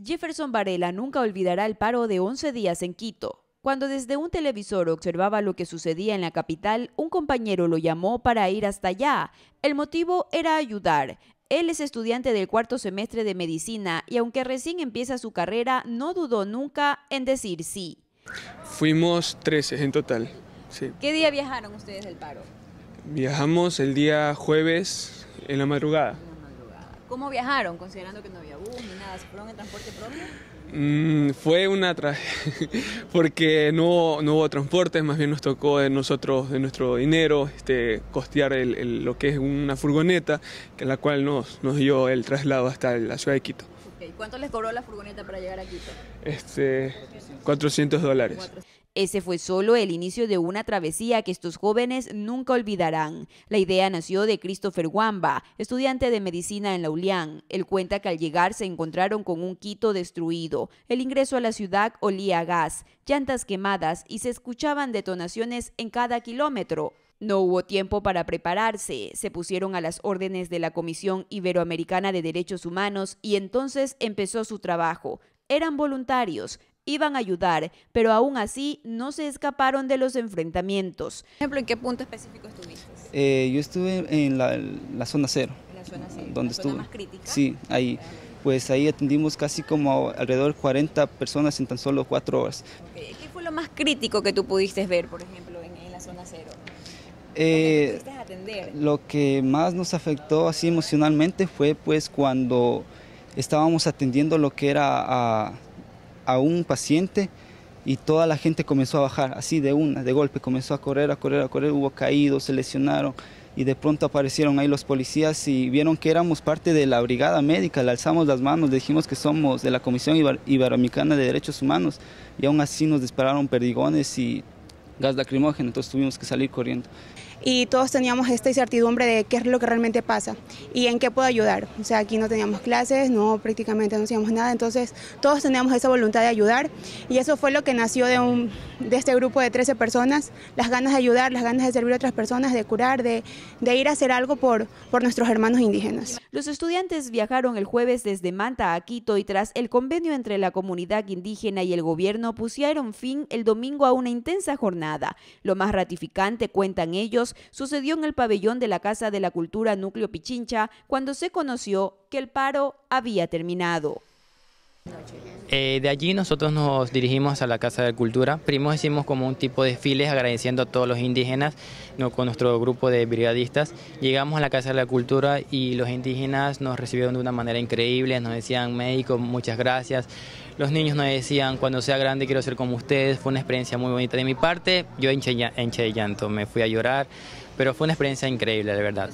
Jefferson Varela nunca olvidará el paro de 11 días en Quito. Cuando desde un televisor observaba lo que sucedía en la capital, un compañero lo llamó para ir hasta allá. El motivo era ayudar. Él es estudiante del cuarto semestre de medicina y aunque recién empieza su carrera, no dudó nunca en decir sí. Fuimos 13 en total. ¿Qué día viajaron ustedes del paro? Viajamos el día jueves en la madrugada. ¿Cómo viajaron, considerando que no había bus ni nada? ¿Se fueron transporte propio? Mm, fue una porque no, no, hubo transporte, más bien nos tocó de nosotros, de nuestro dinero, este, costear el, lo que es una furgoneta, que la cual nos, nos dio el traslado hasta la ciudad de Quito. ¿Cuánto les cobró la furgoneta para llegar a Quito? Este, 400 dólares. Ese fue solo el inicio de una travesía que estos jóvenes nunca olvidarán. La idea nació de Christopher Wamba, estudiante de medicina en la Ulián. Él cuenta que al llegar se encontraron con un quito destruido. El ingreso a la ciudad olía a gas, llantas quemadas y se escuchaban detonaciones en cada kilómetro. No hubo tiempo para prepararse, se pusieron a las órdenes de la Comisión Iberoamericana de Derechos Humanos y entonces empezó su trabajo. Eran voluntarios, iban a ayudar, pero aún así no se escaparon de los enfrentamientos. Por ejemplo, ¿en qué punto específico estuviste? Eh, yo estuve en la, zona cero. La zona cero, donde la Zona más crítica. Sí, ahí. Pues ahí atendimos casi como alrededor de 40 personas en tan solo cuatro horas. ¿Qué fue lo más crítico que tú pudiste ver, por ejemplo, en, la zona cero? ¿Lo, que eh, lo que más nos afectó así emocionalmente fue pues cuando estábamos atendiendo lo que era a a un paciente y toda la gente comenzó a bajar, así de una, de golpe, comenzó a correr, a correr, a correr, hubo caídos, se lesionaron y de pronto aparecieron ahí los policías y vieron que éramos parte de la brigada médica, le alzamos las manos, dijimos que somos de la Comisión Iberoamericana de Derechos Humanos y aún así nos dispararon perdigones y gas lacrimógeno, entonces tuvimos que salir corriendo y todos teníamos esta incertidumbre de qué es lo que realmente pasa y en qué puedo ayudar. O sea, aquí no teníamos clases, no prácticamente no hacíamos nada, entonces todos teníamos esa voluntad de ayudar y eso fue lo que nació de, un, de este grupo de 13 personas, las ganas de ayudar, las ganas de servir a otras personas, de curar, de, de ir a hacer algo por, por nuestros hermanos indígenas. Los estudiantes viajaron el jueves desde Manta a Quito y tras el convenio entre la comunidad indígena y el gobierno pusieron fin el domingo a una intensa jornada. Lo más ratificante, cuentan ellos, sucedió en el pabellón de la Casa de la Cultura Núcleo Pichincha cuando se conoció que el paro había terminado. Eh, de allí nosotros nos dirigimos a la Casa de Cultura. Primero hicimos como un tipo de desfiles agradeciendo a todos los indígenas ¿no? con nuestro grupo de brigadistas. Llegamos a la Casa de la Cultura y los indígenas nos recibieron de una manera increíble, nos decían médico, muchas gracias. Los niños nos decían cuando sea grande quiero ser como ustedes, fue una experiencia muy bonita de mi parte. Yo enche enche de llanto, me fui a llorar, pero fue una experiencia increíble, de verdad.